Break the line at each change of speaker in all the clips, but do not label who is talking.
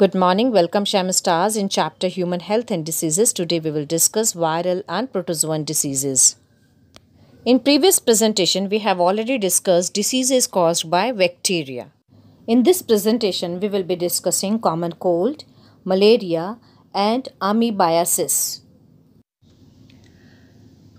Good morning. Welcome Sham Stars in chapter Human Health and Diseases. Today we will discuss viral and protozoan diseases. In previous presentation we have already discussed diseases caused by bacteria. In this presentation we will be discussing common cold, malaria and amoebiasis.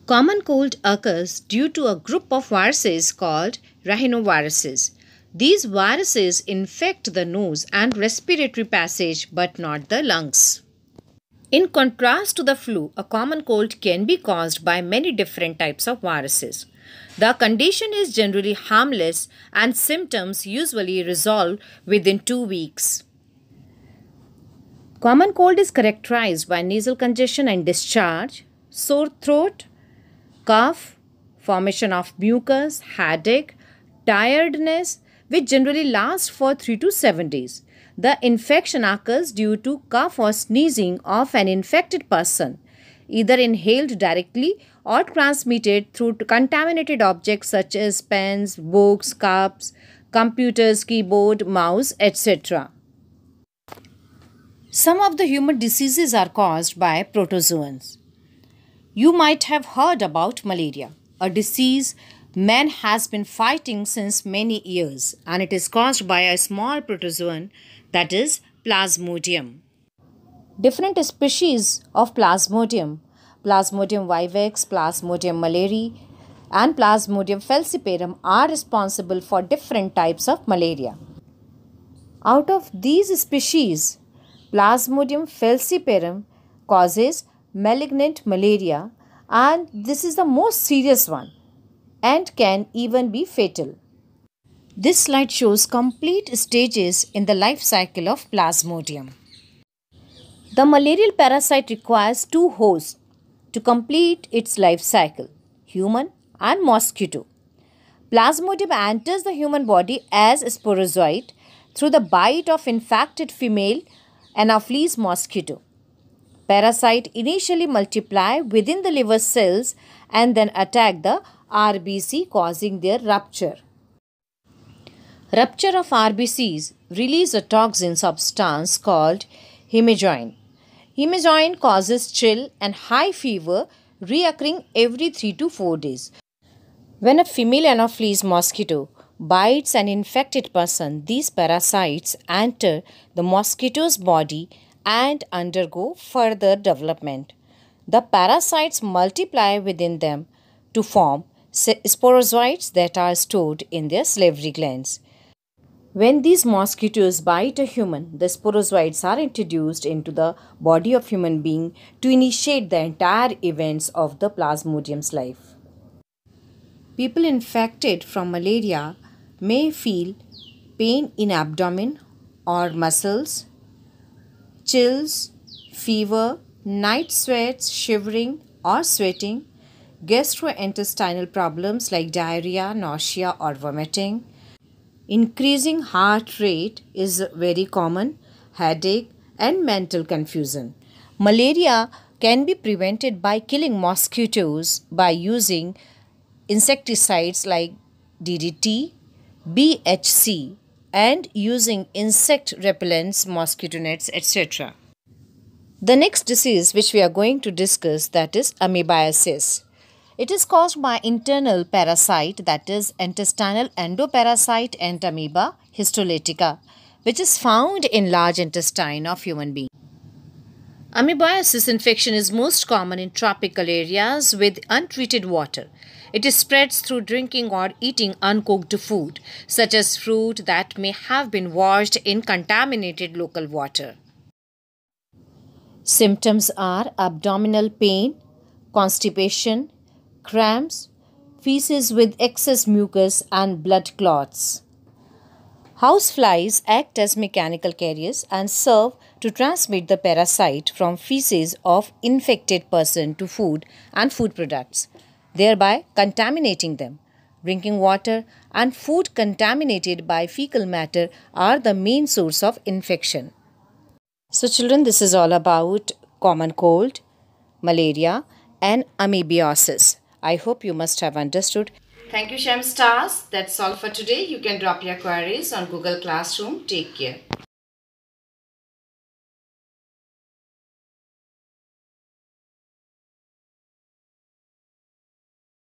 Common cold occurs due to a group of viruses called rhinoviruses these viruses infect the nose and respiratory passage but not the lungs. In contrast to the flu, a common cold can be caused by many different types of viruses. The condition is generally harmless and symptoms usually resolve within two weeks. Common cold is characterized by nasal congestion and discharge, sore throat, cough, formation of mucus, headache, tiredness, which generally lasts for 3 to 7 days. The infection occurs due to cough or sneezing of an infected person, either inhaled directly or transmitted through contaminated objects such as pens, books, cups, computers, keyboard, mouse, etc. Some of the human diseases are caused by protozoans. You might have heard about malaria, a disease Man has been fighting since many years and it is caused by a small protozoan that is Plasmodium. Different species of Plasmodium Plasmodium vivax, Plasmodium malariae, and Plasmodium falciparum are responsible for different types of malaria. Out of these species, Plasmodium falciparum causes malignant malaria and this is the most serious one and can even be fatal. This slide shows complete stages in the life cycle of Plasmodium. The malarial parasite requires two hosts to complete its life cycle, human and mosquito. Plasmodium enters the human body as a sporozoite through the bite of infected female Anopheles mosquito. Parasite initially multiply within the liver cells and then attack the RBC causing their rupture. Rupture of RBCs release a toxin substance called hemagine. Hemagine causes chill and high fever reoccurring every 3 to 4 days. When a female anopheles mosquito bites an infected person, these parasites enter the mosquito's body and undergo further development. The parasites multiply within them to form sporozoites that are stored in their salivary glands. When these mosquitoes bite a human, the sporozoites are introduced into the body of human being to initiate the entire events of the plasmodium's life. People infected from malaria may feel pain in abdomen or muscles, chills, fever, night sweats, shivering or sweating, gastrointestinal problems like diarrhea, nausea, or vomiting. Increasing heart rate is very common, headache, and mental confusion. Malaria can be prevented by killing mosquitoes by using insecticides like DDT, BHC, and using insect repellents, mosquito nets, etc. The next disease which we are going to discuss that is amoebiasis. It is caused by internal parasite that is intestinal endoparasite and amoeba histolytica which is found in large intestine of human being. Amoebiasis infection is most common in tropical areas with untreated water. It spreads through drinking or eating uncooked food, such as fruit that may have been washed in contaminated local water. Symptoms are abdominal pain, constipation, cramps, feces with excess mucus, and blood clots. Houseflies act as mechanical carriers and serve to transmit the parasite from feces of infected person to food and food products, thereby contaminating them. Drinking water and food contaminated by fecal matter are the main source of infection. So children, this is all about common cold, malaria and amoebiasis. I hope you must have understood. Thank you, Shem Stars. That's all for today. You can drop your queries on Google Classroom. Take care.